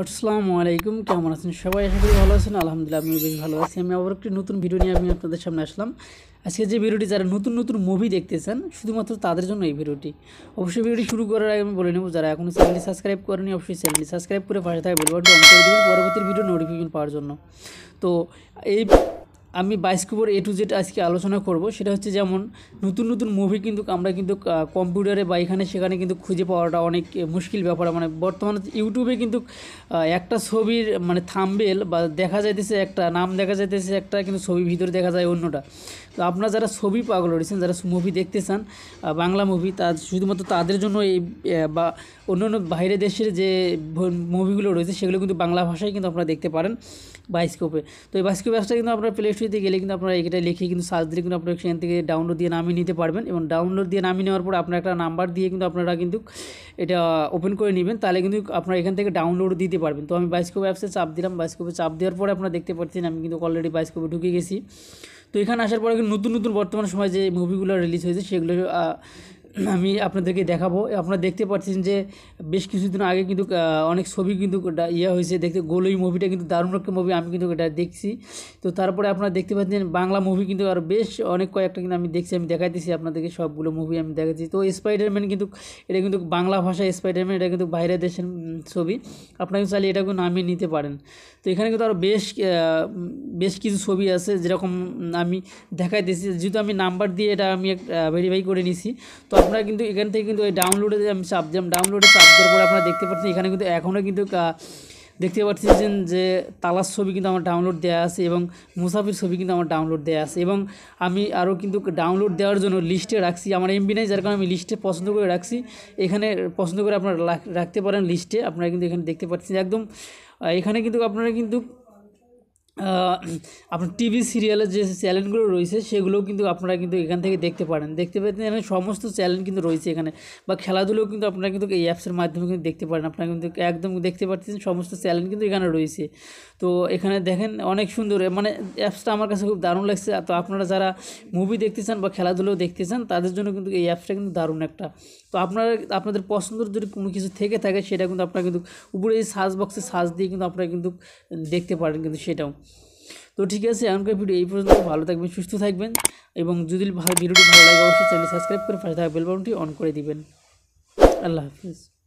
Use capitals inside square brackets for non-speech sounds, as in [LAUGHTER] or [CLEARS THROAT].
আসসালামু আলাইকুম কেমন আছেন সবাই আশা করি ভালো আছেন আলহামদুলিল্লাহ আমিও বেশ ভালো আছি আমি আবার একটি নতুন ভিডিও নিয়ে আমি আপনাদের সামনে আসলাম আজকে যে ভিডিওটি যারা নতুন নতুন মুভি দেখতে চান শুধুমাত্র তাদের জন্য এই ভিডিওটি অবশ্যই ভিডিওটি শুরু করার আগে আমি বলে নেব যারা এখনও চ্যানেলটি সাবস্ক্রাইব করেনি অবশ্যই চ্যানেলটি সাবস্ক্রাইব করে পাশে থাকে বেলবাটটি পরবর্তী ভিডিও নোটিফিকেশন পাওয়ার জন্য তো এই আমি বাইস্কোপের এ টু জেড আজকে আলোচনা করব সেটা হচ্ছে যেমন নতুন নতুন মুভি কিন্তু আমরা কিন্তু কম্পিউটারে বা এখানে সেখানে কিন্তু খুঁজে পাওয়াটা অনেক মুশকিল ব্যাপার মানে বর্তমানে ইউটিউবে কিন্তু একটা ছবির মানে থাম্বেল বা দেখা যাইতেছে একটা নাম দেখা যাইতেছে একটা কিন্তু ছবি ভিতরে দেখা যায় অন্যটা তো আপনারা যারা ছবি পাগল রয়েছেন যারা মুভি দেখতে চান বাংলা মুভি তা শুধুমাত্র তাদের জন্য এই বা অন্য অন্য বাইরের দেশের যে মুভিগুলো রয়েছে সেগুলো কিন্তু বাংলা ভাষায় কিন্তু আপনারা দেখতে পারেন বাইস্কোপে তো এই বাইস্কোপ অ্যাপসটা কিন্তু আপনারা প্লে ওয়েবসাইটে গেলে কিন্তু আপনারা এটা লিখে কিন্তু সার্চ দিলে কিন্তু আপনারা সেখান থেকে ডাউনলোড দিয়ে নামিয়ে নিতে পারবেন এবং ডাউনলোড দিয়ে নামিয়ে নেওয়ার পর আপনার একটা নাম্বার দিয়ে কিন্তু আপনারা কিন্তু এটা ওপেন করে নেবেন তাহলে কিন্তু আপনারা এখান থেকে ডাউনলোড দিতে পারবেন তো আমি বাইস্কোপ অ্যাপসে চাপ দিলাম বাইস্কোপে চাপ দেওয়ার পরে আপনারা দেখতে পাচ্ছেন আমি কিন্তু অলরেডি বাইস্কোপে ঢুকে গেছি তো এখানে আসার পরে নতুন নতুন বর্তমান সময় যে মুভিগুলো রিলিজ হয়েছে সেগুলো [CLEARS THROAT] আমি আপনাদেরকে দেখাবো আপনারা দেখতে পাচ্ছেন যে বেশ কিছুদিন আগে কিন্তু অনেক ছবি কিন্তু ইয়ে হয়েছে দেখতে গোলই মুভিটা কিন্তু দারুণ একটা মুভি আমি কিন্তু এটা দেখছি তো তারপরে আপনারা দেখতে পাচ্ছেন বাংলা মুভি কিন্তু আর বেশ অনেক কয়েকটা কিন্তু আমি দেখছি আমি দেখাইতেছি আপনাদেরকে সবগুলো মুভি আমি দেখাচ্ছি তো স্পাইডারম্যান কিন্তু এটা কিন্তু বাংলা ভাষায় স্পাইডারম্যান এটা কিন্তু বাইরে দেশের ছবি আপনাকে চাইলে এটা কিন্তু নামিয়ে নিতে পারেন তো এখানে কিন্তু আরও বেশ বেশ কিছু ছবি আছে যেরকম আমি দেখাইতেছি যেহেতু আমি নাম্বার দিয়ে এটা আমি ভেরিফাই করে নিছি তো আপনারা কিন্তু এখান থেকে কিন্তু ওই ডাউনলোডে আমি চাপ দিলাম ডাউনলোডে চাপ দেওয়ার পরে আপনারা দেখতে পাচ্ছেন এখানে কিন্তু এখনও কিন্তু দেখতে পাচ্ছেন যে তালার ছবি কিন্তু আমার ডাউনলোড দেওয়া আছে এবং মুসাফির ছবি কিন্তু আমার ডাউনলোড দেওয়া আছে এবং আমি আরও কিন্তু ডাউনলোড দেওয়ার জন্য লিস্টে রাখছি আমার এমবি নাই যার কারণে আমি লিস্টে পছন্দ করে রাখছি এখানে পছন্দ করে আপনারা রাখতে পারেন লিস্টে আপনারা কিন্তু এখানে দেখতে পাচ্ছেন একদম এখানে কিন্তু আপনারা কিন্তু আপনার টিভি সিরিয়ালের যে চ্যানেলগুলো রয়েছে সেগুলোও কিন্তু আপনারা কিন্তু এখান থেকে দেখতে পারেন দেখতে পেতে এখানে সমস্ত চ্যানেল কিন্তু রয়েছে এখানে বা খেলাধুলো কিন্তু আপনারা কিন্তু এই অ্যাপসের মাধ্যমে কিন্তু দেখতে পারেন আপনারা কিন্তু একদম দেখতে পাচ্ছেন সমস্ত চ্যানেল কিন্তু এখানে রয়েছে তো এখানে দেখেন অনেক সুন্দর মানে অ্যাপসটা আমার কাছে খুব দারুণ লাগছে তো আপনারা যারা মুভি দেখতে চান বা খেলাধুলো দেখতে চান তাদের জন্য কিন্তু এই অ্যাপসটা কিন্তু দারুণ একটা তো আপনারা আপনাদের পছন্দের যদি কোনো কিছু থেকে থাকে সেটা কিন্তু আপনারা কিন্তু উপরে এই সার্চ বক্সে সার্চ দিয়ে কিন্তু আপনারা কিন্তু দেখতে পারেন কিন্তু সেটাও তো ঠিক আছে এখনকার ভিডিও এই পর্যন্ত ভালো থাকবেন সুস্থ থাকবেন এবং যদি ভিডিওটি ভালো লাগে অবশ্যই চ্যানেল সাবস্ক্রাইব করে পাশে থাকা বেলবাউনটি অন করে দিবেন আল্লাহ হাফিজ